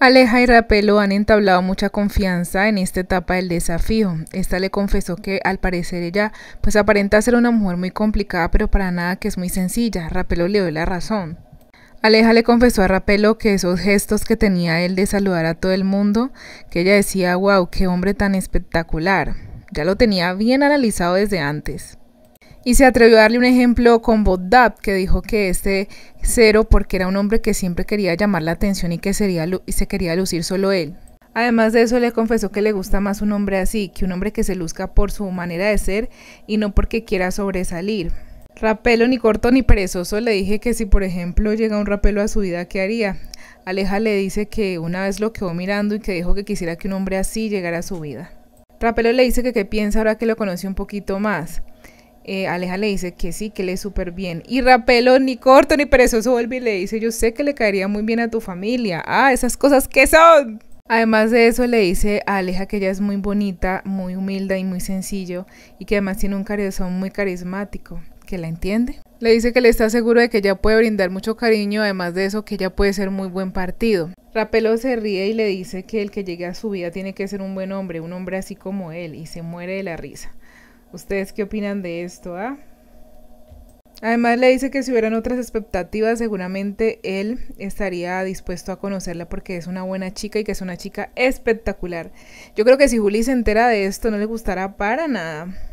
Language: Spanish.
Aleja y Rapelo han entablado mucha confianza en esta etapa del desafío. Esta le confesó que al parecer ella pues aparenta ser una mujer muy complicada pero para nada que es muy sencilla. Rapelo le dio la razón. Aleja le confesó a Rapelo que esos gestos que tenía él de saludar a todo el mundo, que ella decía, wow, qué hombre tan espectacular. Ya lo tenía bien analizado desde antes. Y se atrevió a darle un ejemplo con Bob que dijo que este cero porque era un hombre que siempre quería llamar la atención y que sería, y se quería lucir solo él. Además de eso, le confesó que le gusta más un hombre así, que un hombre que se luzca por su manera de ser y no porque quiera sobresalir. Rapelo ni corto ni perezoso le dije que si por ejemplo llega un rapelo a su vida, ¿qué haría? Aleja le dice que una vez lo quedó mirando y que dijo que quisiera que un hombre así llegara a su vida. Rapelo le dice que qué piensa ahora que lo conoce un poquito más. Eh, Aleja le dice que sí, que le es súper bien. Y Rapelo, ni corto ni perezoso, vuelve y le dice, yo sé que le caería muy bien a tu familia. Ah, esas cosas que son. Además de eso le dice a Aleja que ella es muy bonita, muy humilde y muy sencillo y que además tiene un corazón muy carismático, que la entiende. Le dice que le está seguro de que ella puede brindar mucho cariño, además de eso que ella puede ser muy buen partido. Rapelo se ríe y le dice que el que llegue a su vida tiene que ser un buen hombre, un hombre así como él, y se muere de la risa. ¿Ustedes qué opinan de esto? Ah? Además le dice que si hubieran otras expectativas, seguramente él estaría dispuesto a conocerla porque es una buena chica y que es una chica espectacular. Yo creo que si Juli se entera de esto, no le gustará para nada.